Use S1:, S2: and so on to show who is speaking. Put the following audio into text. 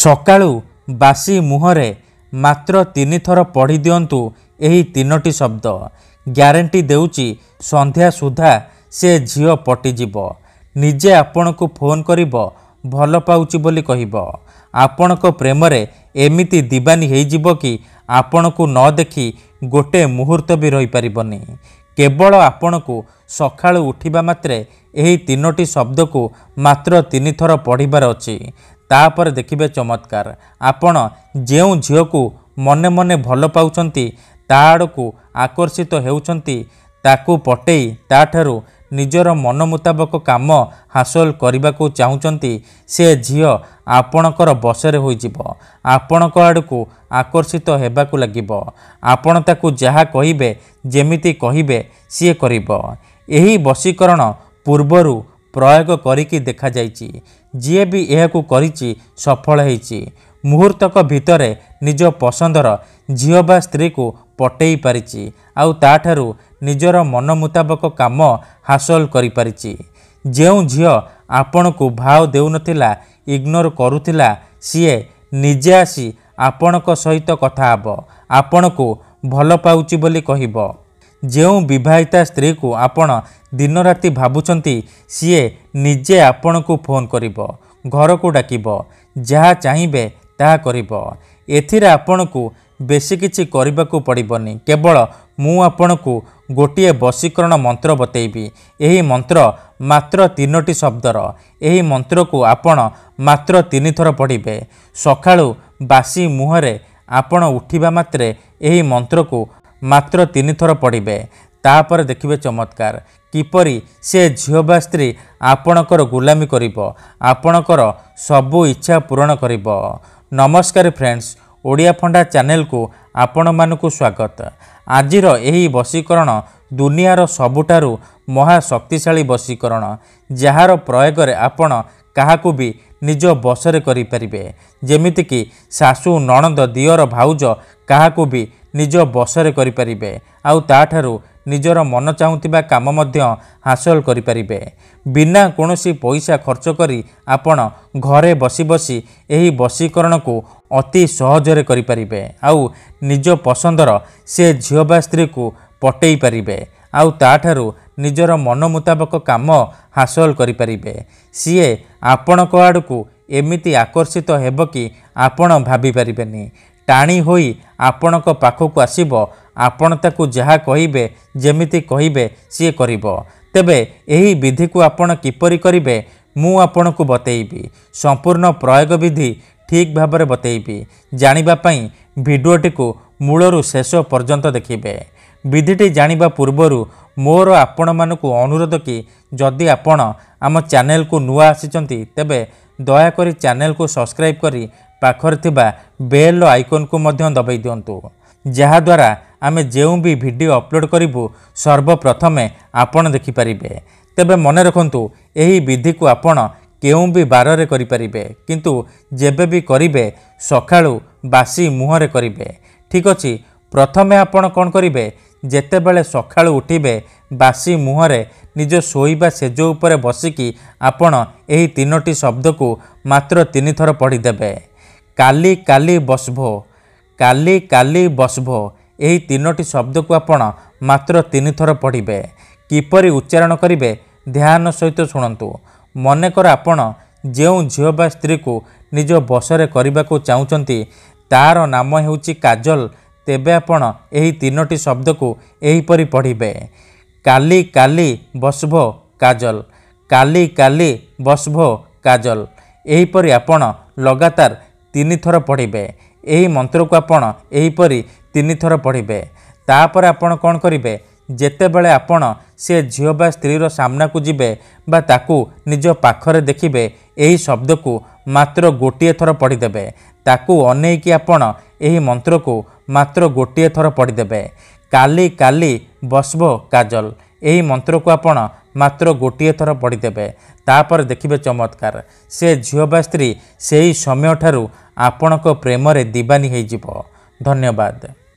S1: ସକାଳୁ ବାସି ମୁହଁରେ ମାତ୍ର ତିନି ଥର ପଢ଼ି ଦିଅନ୍ତୁ ଏହି ତିନୋଟି ଶବ୍ଦ ଗ୍ୟାରେଣ୍ଟି ଦେଉଛି ସନ୍ଧ୍ୟା ସୁଦ୍ଧା ସେ ଝିଅ ପଟିଯିବ ନିଜେ ଆପଣଙ୍କୁ ଫୋନ୍ କରିବ ଭଲ ପାଉଛି ବୋଲି କହିବ ଆପଣଙ୍କ ପ୍ରେମରେ ଏମିତି ଦିବାନୀ ହୋଇଯିବ କି ଆପଣଙ୍କୁ ନ ଦେଖି ଗୋଟିଏ ମୁହୂର୍ତ୍ତ ବି ରହିପାରିବନି କେବଳ ଆପଣଙ୍କୁ ସକାଳୁ ଉଠିବା ମାତ୍ରେ ଏହି ତିନୋଟି ଶବ୍ଦକୁ ମାତ୍ର ତିନିଥର ପଢ଼ିବାର ଅଛି ତାପରେ ଦେଖିବେ ଚମତ୍କାର ଆପଣ ଯେଉଁ ଝିଅକୁ ମନେ ମନେ ଭଲ ପାଉଛନ୍ତି ତା ଆଡ଼କୁ ଆକର୍ଷିତ ହେଉଛନ୍ତି ତାକୁ ପଟେଇ ତାଠାରୁ ନିଜର ମନ ମୁତାବକ କାମ ହାସଲ କରିବାକୁ ଚାହୁଁଛନ୍ତି ସେ ଝିଅ ଆପଣଙ୍କର ବସରେ ହୋଇଯିବ ଆପଣଙ୍କ ଆଡ଼କୁ ଆକର୍ଷିତ ହେବାକୁ ଲାଗିବ ଆପଣ ତାକୁ ଯାହା କହିବେ ଯେମିତି କହିବେ ସିଏ କରିବ ଏହି ବଶୀକରଣ ପୂର୍ବରୁ ପ୍ରୟୋଗ କରିକି ଦେଖାଯାଇଛି ଯିଏ ବି ଏହାକୁ କରିଛି ସଫଳ ହୋଇଛି ମୁହୂର୍ତ୍ତକ ଭିତରେ ନିଜ ପସନ୍ଦର ଝିଅ ବା ସ୍ତ୍ରୀକୁ ପଟେଇ ପାରିଛି ଆଉ ତା'ଠାରୁ ନିଜର ମନ ମୁତାବକ କାମ ହାସଲ କରିପାରିଛି ଯେଉଁ ଝିଅ ଆପଣଙ୍କୁ ଭାଓ ଦେଉନଥିଲା ଇଗ୍ନୋର କରୁଥିଲା ସିଏ ନିଜେ ଆସି ଆପଣଙ୍କ ସହିତ କଥା ହେବ ଆପଣଙ୍କୁ ଭଲ ପାଉଛି ବୋଲି କହିବ ଯେଉଁ ବିବାହିତା ସ୍ତ୍ରୀକୁ ଆପଣ ଦିନରାତି ଭାବୁଛନ୍ତି ସିଏ ନିଜେ ଆପଣଙ୍କୁ ଫୋନ୍ କରିବ ଘରକୁ ଡାକିବ ଯାହା ଚାହିଁବେ ତାହା କରିବ ଏଥିରେ ଆପଣଙ୍କୁ ବେଶୀ କିଛି କରିବାକୁ ପଡ଼ିବନି କେବଳ ମୁଁ ଆପଣଙ୍କୁ ଗୋଟିଏ ବଶୀକରଣ ମନ୍ତ୍ର ବତେଇବି ଏହି ମନ୍ତ୍ର ମାତ୍ର ତିନୋଟି ଶବ୍ଦର ଏହି ମନ୍ତ୍ରକୁ ଆପଣ ମାତ୍ର ତିନିଥର ପଢ଼ିବେ ସକାଳୁ ବାସି ମୁହଁରେ ଆପଣ ଉଠିବା ମାତ୍ରେ ଏହି ମନ୍ତ୍ରକୁ ମାତ୍ର ତିନିଥର ପଢ଼ିବେ ତାପରେ ଦେଖିବେ ଚମତ୍କାର କିପରି ସେ ଝିଅ ବା ସ୍ତ୍ରୀ ଆପଣଙ୍କର ଗୁଲାମୀ କରିବ ଆପଣଙ୍କର ସବୁ ଇଚ୍ଛା ପୂରଣ କରିବ ନମସ୍କାର ଫ୍ରେଣ୍ଡସ୍ ଓଡ଼ିଆ ଫଣ୍ଡା ଚ୍ୟାନେଲକୁ ଆପଣମାନଙ୍କୁ ସ୍ୱାଗତ ଆଜିର ଏହି ବଶୀକରଣ ଦୁନିଆର ସବୁଠାରୁ ମହାଶକ୍ତିଶାଳୀ ବଶୀକରଣ ଯାହାର ପ୍ରୟୋଗରେ ଆପଣ କାହାକୁ ବି ନିଜ ବଶରେ କରିପାରିବେ ଯେମିତିକି ଶାଶୁ ନଣନ୍ଦ ଦିଅର ଭାଉଜ କାହାକୁ ବି ନିଜ ବସରେ କରିପାରିବେ ଆଉ ତାଠାରୁ ନିଜର ମନ ଚାହୁଁଥିବା କାମ ମଧ୍ୟ ହାସଲ କରିପାରିବେ ବିନା କୌଣସି ପଇସା ଖର୍ଚ୍ଚ କରି ଆପଣ ଘରେ ବସି ବସି ଏହି ବସିକରଣକୁ ଅତି ସହଜରେ କରିପାରିବେ ଆଉ ନିଜ ପସନ୍ଦର ସେ ଝିଅ ବା ସ୍ତ୍ରୀକୁ ପଟେଇ ପାରିବେ ଆଉ ତାଠାରୁ ନିଜର ମନ ମୁତାବକ କାମ ହାସଲ କରିପାରିବେ ସିଏ ଆପଣଙ୍କ ଆଡ଼କୁ ଏମିତି ଆକର୍ଷିତ ହେବ କି ଆପଣ ଭାବିପାରିବେନି ଟାଣି ହୋଇ ଆପଣଙ୍କ ପାଖକୁ ଆସିବ ଆପଣ ତାକୁ ଯାହା କହିବେ ଯେମିତି କହିବେ ସିଏ କରିବ ତେବେ ଏହି ବିଧିକୁ ଆପଣ କିପରି କରିବେ ମୁଁ ଆପଣଙ୍କୁ ବତେଇବି ସମ୍ପୂର୍ଣ୍ଣ ପ୍ରୟୋଗ ବିଧି ଠିକ୍ ଭାବରେ ବତେଇବି ଜାଣିବା ପାଇଁ ଭିଡ଼ିଓଟିକୁ ମୂଳରୁ ଶେଷ ପର୍ଯ୍ୟନ୍ତ ଦେଖିବେ ବିଧିଟି ଜାଣିବା ପୂର୍ବରୁ ମୋର ଆପଣମାନଙ୍କୁ ଅନୁରୋଧ କି ଯଦି ଆପଣ ଆମ ଚ୍ୟାନେଲକୁ ନୂଆ ଆସିଛନ୍ତି ତେବେ ଦୟାକରି ଚ୍ୟାନେଲକୁ ସବସ୍କ୍ରାଇବ୍ କରି ପାଖରେ ଥିବା ବେଲ୍ର ଆଇକନ୍କୁ ମଧ୍ୟ ଦବାଇ ଦିଅନ୍ତୁ ଯାହାଦ୍ୱାରା ଆମେ ଯେଉଁ ବି ଭିଡ଼ିଓ ଅପଲୋଡ଼ କରିବୁ ସର୍ବପ୍ରଥମେ ଆପଣ ଦେଖିପାରିବେ ତେବେ ମନେ ରଖନ୍ତୁ ଏହି ବିଧିକୁ ଆପଣ କେଉଁ ବି ବାରରେ କରିପାରିବେ କିନ୍ତୁ ଯେବେ ବି କରିବେ ସକାଳୁ ବାସି ମୁହଁରେ କରିବେ ଠିକ୍ ଅଛି ପ୍ରଥମେ ଆପଣ କ'ଣ କରିବେ ଯେତେବେଳେ ସକାଳୁ ଉଠିବେ ବାସି ମୁହଁରେ ନିଜ ଶୋଇବା ସେଜ ଉପରେ ବସିକି ଆପଣ ଏହି ତିନୋଟି ଶବ୍ଦକୁ ମାତ୍ର ତିନିଥର ପଢ଼ିଦେବେ କାଲି କାଲି ବସ୍ଭୋ କାଲି କାଲି ବସ୍ଭୋ ଏହି ତିନୋଟି ଶବ୍ଦକୁ ଆପଣ ମାତ୍ର ତିନିଥର ପଢ଼ିବେ କିପରି ଉଚ୍ଚାରଣ କରିବେ ଧ୍ୟାନ ସହିତ ଶୁଣନ୍ତୁ ମନେକର ଆପଣ ଯେଉଁ ଝିଅ ବା ସ୍ତ୍ରୀକୁ ନିଜ ବସରେ କରିବାକୁ ଚାହୁଁଛନ୍ତି ତାହାର ନାମ ହେଉଛି କାଜଲ ତେବେ ଆପଣ ଏହି ତିନୋଟି ଶବ୍ଦକୁ ଏହିପରି ପଢ଼ିବେ କାଲି କାଲି ବସ୍ଭୋ କାଜଲ କାଲି କାଲି ବସ୍ଭୋ କାଜଲ ଏହିପରି ଆପଣ ଲଗାତାର ତିନିଥର ପଢ଼ିବେ ଏହି ମନ୍ତ୍ରକୁ ଆପଣ ଏହିପରି ତିନିଥର ପଢ଼ିବେ ତାପରେ ଆପଣ କ'ଣ କରିବେ ଯେତେବେଳେ ଆପଣ ସେ ଝିଅ ବା ସ୍ତ୍ରୀର ସାମ୍ନାକୁ ଯିବେ ବା ତାକୁ ନିଜ ପାଖରେ ଦେଖିବେ ଏହି ଶବ୍ଦକୁ ମାତ୍ର ଗୋଟିଏ ଥର ପଢ଼ିଦେବେ ତାକୁ ଅନେଇକି ଆପଣ ଏହି ମନ୍ତ୍ରକୁ ମାତ୍ର ଗୋଟିଏ ଥର ପଢ଼ିଦେବେ କାଲି କାଲି ବସ୍ବ କାଜଲ ଏହି ମନ୍ତ୍ରକୁ ଆପଣ ମାତ୍ର ଗୋଟିଏ ଥର ପଢ଼ିଦେବେ ତାପରେ ଦେଖିବେ ଚମତ୍କାର ସେ ଝିଅ ବା ସ୍ତ୍ରୀ ସେହି ସମୟଠାରୁ ଆପଣଙ୍କ ପ୍ରେମରେ ଦିବାନୀ ହୋଇଯିବ ଧନ୍ୟବାଦ